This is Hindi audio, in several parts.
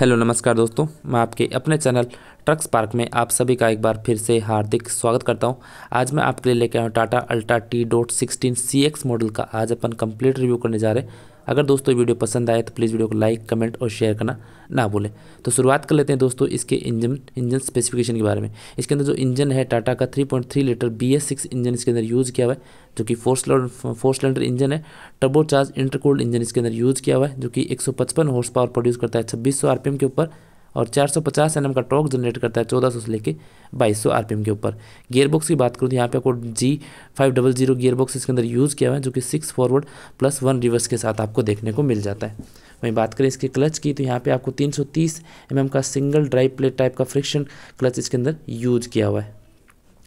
हेलो नमस्कार दोस्तों मैं आपके अपने चैनल ट्रक्स पार्क में आप सभी का एक बार फिर से हार्दिक स्वागत करता हूं आज मैं आपके लिए लेके आया हूं Tata ultra T dot sixteen C X model का आज अपन कंप्लीट रिव्यू करने जा रहे हैं अगर दोस्तों वीडियो पसंद आए तो प्लीज़ वीडियो को लाइक कमेंट और शेयर करना ना भूलें तो शुरुआत कर लेते हैं दोस्तों इसके इंजन इंजन स्पेसिफिकेशन के बारे में इसके अंदर जो इंजन है टाटा का 3.3 litre B S six engine इसके अंदर यूज़ किया हुआ है जो कि four cylinder four cylinder engine है चार्ज इंटरकोल्ड इंजन इसके अंदर यूज़ किया हुआ है जो कि एक सौ पचपन हॉर्स पावर प्रोड्यूस करता है छब्बीस सौ के ऊपर और 450 एम का टॉक जनरेट करता है 1400 से लेके 2200 आरपीएम के ऊपर गियरबॉक्स की बात करूँ तो यहाँ पे आपको G five double zero gearbox इसके अंदर यूज़ किया हुआ है जो कि six forward plus one reverse के साथ आपको देखने को मिल जाता है वहीं बात करें इसके क्लच की तो यहाँ पे आपको 330 एम का सिंगल ड्राइव प्लेट टाइप का फ्रिक्शन क्लच इसके अंदर यूज किया हुआ है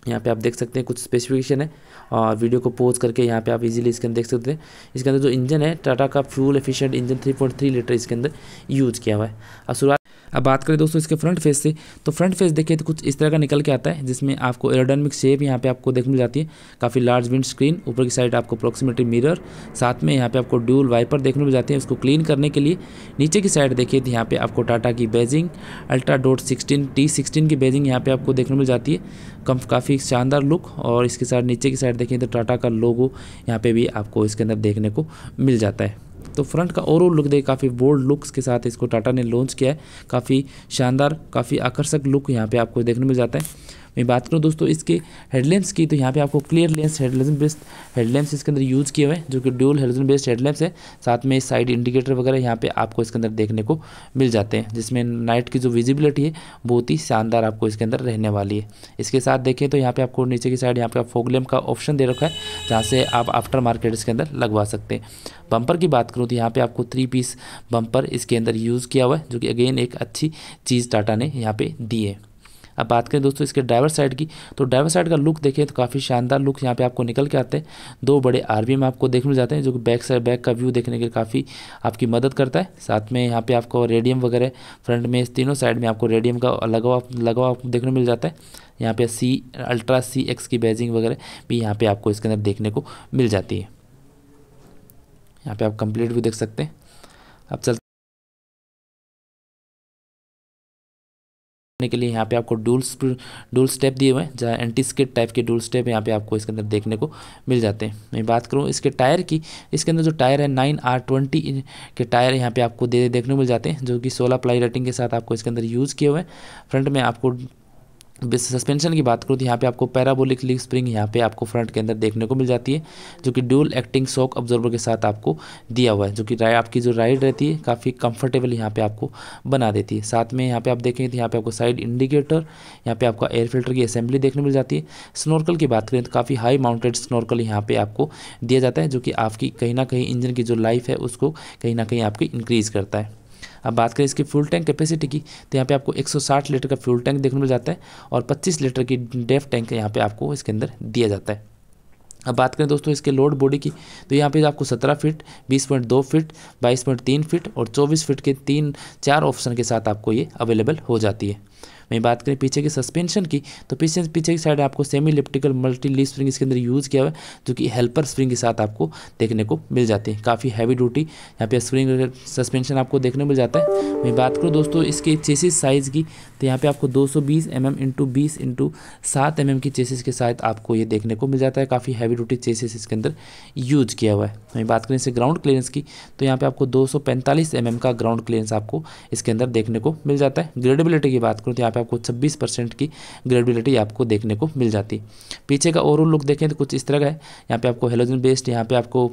यहाँ पे आप देख सकते हैं कुछ स्पेसिफिकेशन है और वीडियो को पोज करके यहाँ पे आप इजीली इसके अंदर देख सकते हैं इसके अंदर जो इंजन है टाटा का फ्यूल एफिशिएंट इंजन 3.3 लीटर इसके अंदर यूज़ किया हुआ है और शुरुआत अब बात करें दोस्तों इसके फ्रंट फेस से तो फ्रंट फेस देखिए तो कुछ इस तरह का निकल के आता है जिसमें आपको एरोडनमिक शेप यहाँ पे आपको देखने मिल जाती है काफ़ी लार्ज विंड स्क्रीन ऊपर की साइड आपको अप्रोक्सीमेटली मिररर साथ में यहाँ पे आपको ड्यूल वाइपर देखने मिल जाते हैं उसको क्लीन करने के लिए नीचे की साइड देखिए तो यहाँ पे आपको टाटा की badging ultra dot sixteen T sixteen की बेजिंग यहाँ पर आपको देखने मिल जाती है कम काफ़ी शानदार लुक और इसके साथ नीचे की साइड देखें तो टाटा का लोगो यहाँ पे भी आपको इसके अंदर देखने को मिल जाता है तो फ्रंट का ओवरऑल लुक देखिए काफ़ी बोल्ड लुक्स के साथ इसको टाटा ने लॉन्च किया है काफ़ी शानदार काफ़ी आकर्षक लुक यहाँ पर आपको देखने मिल जाता है मैं बात करूँ दोस्तों इसके हेडलैम्प्स की तो यहाँ पे आपको clear lens headlamp based headlamps इसके अंदर यूज़ किए हुए हैं जो कि ड्यूल हेलोजन बेस्ड हेडलैम्प्स है साथ में साइड इंडिकेटर वगैरह यहाँ पे आपको इसके अंदर देखने को मिल जाते हैं जिसमें नाइट की जो विजिबिलिटी है बहुत ही शानदार आपको इसके अंदर रहने वाली है इसके साथ देखें तो यहाँ पर आपको नीचे की साइड यहाँ आप फोगलेम का ऑप्शन दे रखा है जहाँ से आप आफ्टर मार्केट इसके अंदर लगवा सकते हैं बम्पर की बात करूँ तो यहाँ पर आपको थ्री पीस बम्पर इसके अंदर यूज़ किया हुआ है जो कि अगेन एक अच्छी चीज़ टाटा ने यहाँ पर दी है अब बात करें दोस्तों इसके ड्राइवर साइड की तो ड्राइवर साइड का लुक देखिए तो काफ़ी शानदार लुक यहाँ पे आपको निकल के आते हैं दो बड़े आर में आपको देखने जाते हैं जो कि बैक साइड बैक का व्यू देखने के लिए काफ़ी आपकी मदद करता है साथ में यहाँ पर आपको रेडियम वगैरह फ्रंट में तीनों साइड में आपको रेडियम का लगा हुआ आपको देखने मिल जाता है यहाँ पर सी अल्ट्रा सी एक्स की बैजिंग वगैरह भी यहाँ पर आपको इसके अंदर देखने को मिल जाती है यहाँ पर आप कंप्लीट भी देख सकते हैं अब चलते करने के लिए यहाँ पे आपको डूल डूल स्टेप दिए हुए हैं जहाँ स्केट टाइप के डूल स्टेप यहाँ पे आपको इसके अंदर देखने को मिल जाते हैं मैं बात करूँ इसके टायर की इसके अंदर जो टायर है नाइन आर ट्वेंटी के टायर यहाँ पे आपको दे देखने को मिल जाते हैं जो कि सोलह प्लाई रेटिंग के साथ आपको इसके अंदर यूज़ किए हुए हैं फ्रंट में आपको सस्पेंशन की बात करूँ तो यहाँ पे आपको पैराबोलिक लीग स्प्रिंग यहाँ पे आपको फ्रंट के अंदर देखने को मिल जाती है जो कि ड्यूल एक्टिंग शॉक ऑब्जर्वर के साथ आपको दिया हुआ है जो कि आपकी जो राइड रहती है काफ़ी कंफर्टेबल यहाँ पे आपको बना देती है साथ में यहाँ पे आप देखेंगे तो यहाँ पे आपको साइड इंडिकेटर यहाँ पर आपका एयर फिल्टर की असेंबली देखने मिल जाती है स्नोरकल की बात करें तो काफ़ी हाई माउंटेड स्नोरकल यहाँ पर आपको दिया जाता है जो कि आपकी कहीं ना कहीं इंजन की जो लाइफ है उसको कहीं ना कहीं आपकी इंक्रीज़ करता है अब बात करें इसकी फ्यूल टैंक कैपेसिटी की तो यहाँ पे आपको 160 लीटर का फ्यूल टैंक देखने मिल जाता है और 25 लीटर की डेफ टैंक यहाँ पे आपको इसके अंदर दिया जाता है अब बात करें दोस्तों इसके लोड बॉडी की तो यहाँ पे आपको 17 फीट 20.2 फीट 22.3 फीट और 24 फीट के तीन चार ऑप्शन के साथ आपको ये अवेलेबल हो जाती है वहीं बात करें पीछे की सस्पेंशन की तो पीछे पीछे की साइड आपको semi elliptical multi leaf spring इसके अंदर यूज़ किया हुआ है जो कि हेल्पर स्प्रिंग के साथ आपको देखने को मिल जाती है काफ़ी हैवी ड्यूटी यहाँ पे स्प्रिंग सस्पेंशन आपको देखने को मिल जाता है वहीं बात करूँ दोस्तों इसके चेसिस साइज़ की तो यहाँ पर आपको दो सौ बीस एम एम इंटू बीस इंटू सात एम mm एम की चेसिस के साथ आपको ये देखने को मिल जाता है काफ़ी हैवी ड्यूटी चेसिस इसके अंदर यूज़ किया हुआ है वहीं बात करें इसे ग्राउंड क्लियरेंस की तो यहाँ पर आपको दो सौ पैंतालीस mm का ग्राउंड क्लियरेंस आपको इसके अंदर देखने को मिल जाता है ग्रेडेबिलिटी की बात करूँ तो यहाँ पे आपको छब्बीस परसेंट की ग्रेडुलिटी आपको देखने को मिल जाती पीछे का ओवरऑल लुक देखें तो कुछ इस तरह का है यहाँ पे आपको हेलोजन बेस्ड यहाँ पे आपको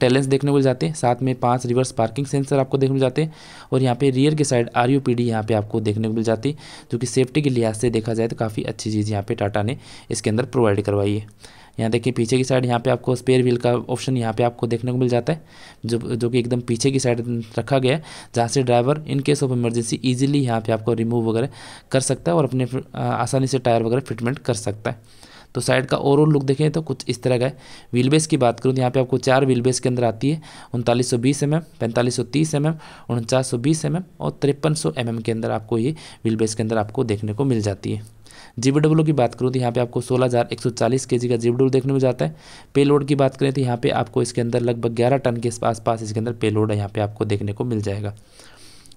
टैलेंस देखने को मिल जाते हैं साथ में पांच रिवर्स पार्किंग सेंसर आपको देखने को मिल जाते हैं और यहाँ पे रियर के side R U P D यहाँ पर आपको देखने को मिल जाती है जो कि सेफ्टी के लिहाज से देखा जाए तो काफ़ी अच्छी चीज़ यहाँ पे टाटा ने इसके अंदर प्रोवाइड करवाई है यहाँ देखिए पीछे की साइड यहाँ पे आपको स्पेयर व्हील का ऑप्शन यहाँ पे आपको देखने को मिल जाता है जो जो कि एकदम पीछे की साइड रखा गया है जहाँ से driver in case of emergency easily यहाँ पे आपको रिमूव वगैरह कर सकता है और अपने आसानी से टायर वगैरह फिटमेंट कर सकता है तो साइड का ओवरऑल लुक देखें तो कुछ इस तरह का है व्हील बेस की बात करूँ तो यहाँ पे आपको चार व्हील बेस के अंदर आती है उनतालीस सौ बीस एम mm, एम पैंतालीस सौ तीस एम mm, एम उनचास सौ बीस एम mm एम और तिरपन सौ एम एम के अंदर आपको ये व्हील बेस के अंदर आपको देखने को मिल जाती है जीबीडब्ल्यू की बात करूँ तो यहाँ पे आपको सोलह हज़ार एक सौ चालीस के जी का जीबीडब्ल्यू देखने में जाता है पे लोड की बात करें तो यहाँ पे आपको इसके अंदर लगभग ग्यारह टन के आसपास इसके अंदर पे लोड यहाँ पे आपको देखने को मिल जाएगा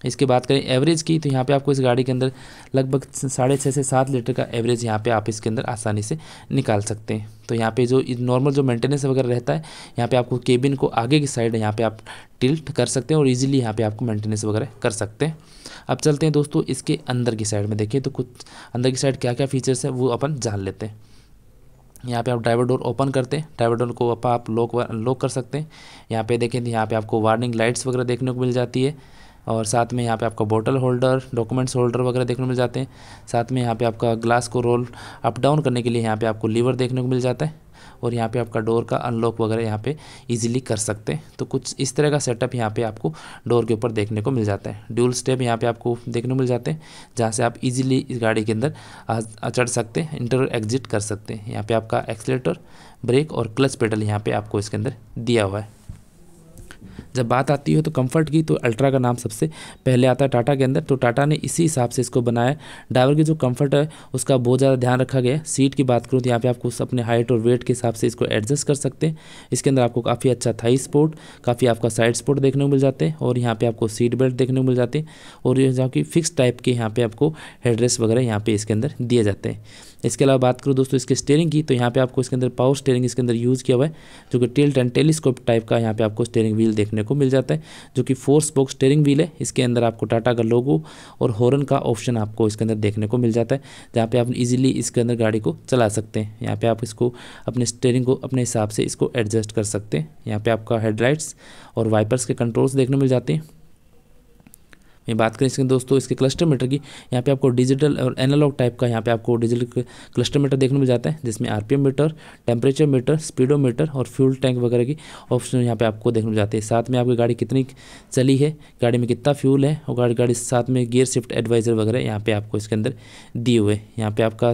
इसके बात करें एवरेज की तो यहाँ पे आपको इस गाड़ी के अंदर लगभग साढ़े छः से सात लीटर का एवरेज यहाँ पे आप इसके अंदर आसानी से निकाल सकते हैं तो यहाँ पे जो नॉर्मल जो मेंटेनेंस वगैरह रहता है यहाँ पे आपको केबिन को आगे की साइड यहाँ पे आप टिल्ट कर सकते हैं और इजीली यहाँ पे आपको मेंटेनेंस वगैरह कर सकते हैं अब चलते हैं दोस्तों इसके अंदर की साइड में देखिए तो कुछ अंदर की साइड क्या क्या फीचर्स है वो अपन जान लेते हैं यहाँ पे आप ड्राइवर डोर ओपन करते हैं ड्राइवर डोर को आप लॉक लॉक कर सकते हैं यहाँ पे देखें तो यहाँ पे आपको वार्निंग लाइट्स वगैरह देखने को मिल जाती है और साथ में यहाँ पे आपका बॉटल होल्डर डॉक्यूमेंट्स होल्डर वगैरह देखने को मिल जाते हैं साथ में यहाँ पे आपका ग्लास को रोल अप डाउन करने के लिए यहाँ पे आपको लीवर देखने को मिल जाता है और यहाँ पे आपका डोर का अनलॉक वगैरह यहाँ पे इजीली कर सकते हैं तो कुछ इस तरह का सेटअप यहाँ पे आपको डोर के ऊपर देखने को मिल जाता है ड्यूल स्टेप यहाँ पे आपको देखने को मिल जाते हैं जहाँ से आप इजीली इस गाड़ी के अंदर चढ़ सकते हैं इंटर एग्जिट कर सकते हैं यहाँ पर आपका एक्सीटर ब्रेक और क्लच पेडल यहाँ पर आपको इसके अंदर दिया हुआ है जब बात आती हो तो कंफर्ट की तो अल्ट्रा का नाम सबसे पहले आता है टाटा के अंदर तो टाटा ने इसी हिसाब से इसको बनाया ड्राइवर की जो कंफर्ट है उसका बहुत ज़्यादा ध्यान रखा गया सीट की बात करूँ तो यहाँ पर आपको अपने हाइट और वेट के हिसाब से इसको एडजस्ट कर सकते हैं इसके अंदर आपको काफ़ी अच्छा थाई स्पोर्ट काफ़ी आपका साइड स्पोर्ट देखने को मिल जाते हैं और यहाँ पर आपको सीट बेल्ट देखने को मिल जाते हैं और जहाँ की फिक्स टाइप के यहाँ पर आपको हेड्रेस वगैरह यहाँ पर इसके अंदर दिए जाते हैं इसके अलावा बात करूँ दोस्तों इसके स्टेयरिंग की तो यहाँ पे आपको इसके अंदर पावर स्टेयरिंग इसके अंदर यूज़ किया हुआ है जो कि टिल्ट एंड टेलीस्कोप टाइप का यहाँ पे आपको स्टेयरिंग व्हील देखने को मिल जाता है जो कि फोर्स बॉक्स स्टेयरिंग व्हील है इसके अंदर आपको टाटा का लोगो और हॉर्न का ऑप्शन आपको इसके अंदर देखने को मिल जाता है जहाँ पे आप इजीली इसके अंदर गाड़ी को चला सकते हैं यहाँ पे आप इसको अपने स्टेयरिंग को अपने हिसाब से इसको एडजस्ट कर सकते हैं यहाँ पे आपका हेडलाइट्स और वाइपर्स के कंट्रोल्स देखने मिल जाते हैं ये बात करें इसके दोस्तों इसके क्लस्टर मीटर की यहाँ पे आपको डिजिटल और एनालॉग टाइप का यहाँ पे आपको डिजिटल क्लस्टर मीटर देखने मिल जाता है जिसमें RPM meter temperature meter speedometer और फ्यूल टैंक वगैरह की ऑप्शन यहाँ पे आपको देखने में जाते हैं साथ में आपकी गाड़ी कितनी चली है गाड़ी में कितना फ्यूल है और गाड़ी गाड़ी साथ में गियर शिफ्ट एडवाइज़र वगैरह यहाँ पर आपको इसके अंदर दिए हुए यहाँ पर आपका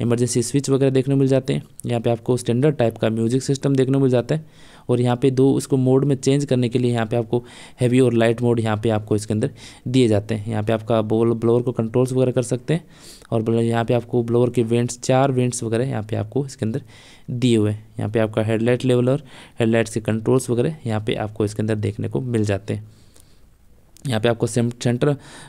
इमरजेंसी स्विच वगैरह देखने मिल जाते हैं यहाँ पर आपको स्टैंडर्ड टाइप का म्यूजिक सिस्टम देखने मिल जाता है और यहाँ पे दो उसको मोड में चेंज करने के लिए यहाँ पे आपको हैवी और लाइट मोड यहाँ पे आपको इसके अंदर दिए जाते हैं यहाँ पे आपका बोल ब्लोअर को कंट्रोल्स वगैरह कर सकते हैं और यहाँ पे आपको ब्लोअर के वेंट्स चार वेंट्स वगैरह यहाँ पे आपको इसके अंदर दिए हुए हैं यहाँ पे आपका हेडलाइट लेवल और हेडलाइट्स के कंट्रोल्स वगैरह यहाँ पे आपको इसके अंदर देखने को मिल जाते हैं यहाँ पे आपको सेंटर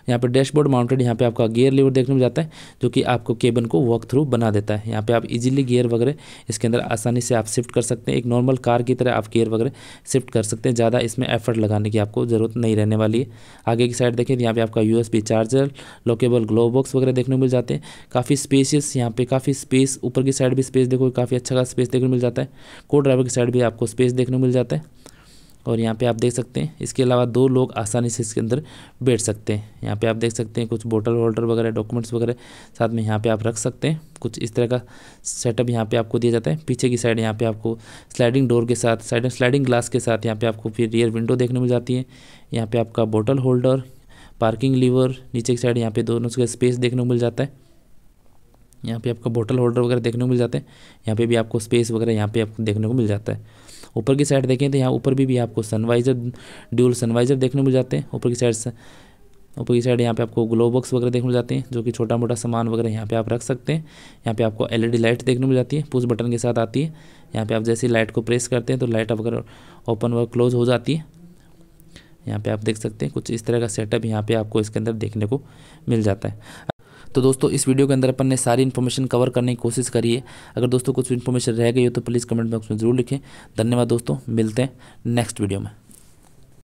यहाँ पे डैशबोर्ड माउंटेड यहाँ पे आपका गियर लीवर देखने में जाता है जो कि आपको केबन को वॉक थ्रू बना देता है यहाँ पे आप इजीली गियर वगैरह इसके अंदर आसानी से आप शिफ्ट कर सकते हैं एक नॉर्मल कार की तरह आप गियर वगैरह शिफ्ट कर सकते हैं ज़्यादा इसमें एफर्ट लगाने की आपको ज़रूरत नहीं रहने वाली है आगे की साइड देखें तो यहाँ पर आपका U charger lockable glove box वगैरह देखने को मिल जाते हैं काफ़ी स्पेशियस यहाँ पर काफ़ी स्पेस ऊपर की साइड भी स्पेस देखो काफ़ी अच्छा खास स्पेस देखने को मिल जाता है को ड्राइवर की साइड भी आपको स्पेस देखने को मिल जाता है और यहाँ पे आप देख सकते हैं इसके अलावा दो लोग आसानी से इसके अंदर बैठ सकते हैं यहाँ पे आप देख सकते हैं कुछ बोटल होल्डर वगैरह डॉक्यूमेंट्स वगैरह साथ में यहाँ पे आप रख सकते हैं कुछ इस तरह का सेटअप यहाँ पे आपको दिया जाता है पीछे की साइड यहाँ पे आपको स्लाइडिंग डोर के साथ साइड स्लाइडिंग ग्लास के साथ यहाँ पे आपको फिर रियर विंडो देखने मिल जाती है यहाँ पर आपका बोटल होल्डर पार्किंग लीवर नीचे की साइड यहाँ पर दोनों का स्पेस देखने को मिल जाता है यहाँ पर आपका बोटल होल्डर वगैरह देखने को मिल जाते हैं यहाँ पर भी आपको स्पेस वगैरह यहाँ पर आपको देखने को मिल जाता है ऊपर की साइड देखें तो यहाँ ऊपर भी, भी आपको सनवाइजर ड्यूल सनवाइजर देखने मिल जाते हैं ऊपर की साइड ऊपर की साइड यहाँ पे आपको ग्लो बॉक्स वगैरह देखने मिल जाते हैं जो कि छोटा मोटा सामान वगैरह यहाँ पे आप रख सकते हैं यहाँ पे आपको एलईडी लाइट e देखने मिल जाती है पुश बटन के साथ आती है यहाँ पे आप जैसे लाइट को प्रेस करते हैं तो लाइट अगर ओपन व क्लोज हो जाती है यहाँ पे आप देख सकते हैं कुछ इस तरह का सेटअप यहाँ पर आपको इसके अंदर देखने को मिल जाता है तो दोस्तों इस वीडियो के अंदर अपन ने सारी इन्फॉर्मेशन कवर करने की कोशिश करी है अगर दोस्तों कुछ इन्फॉर्मेशन रह गई हो तो प्लीज़ कमेंट बॉक्स में ज़रूर लिखें धन्यवाद दोस्तों मिलते हैं नेक्स्ट वीडियो में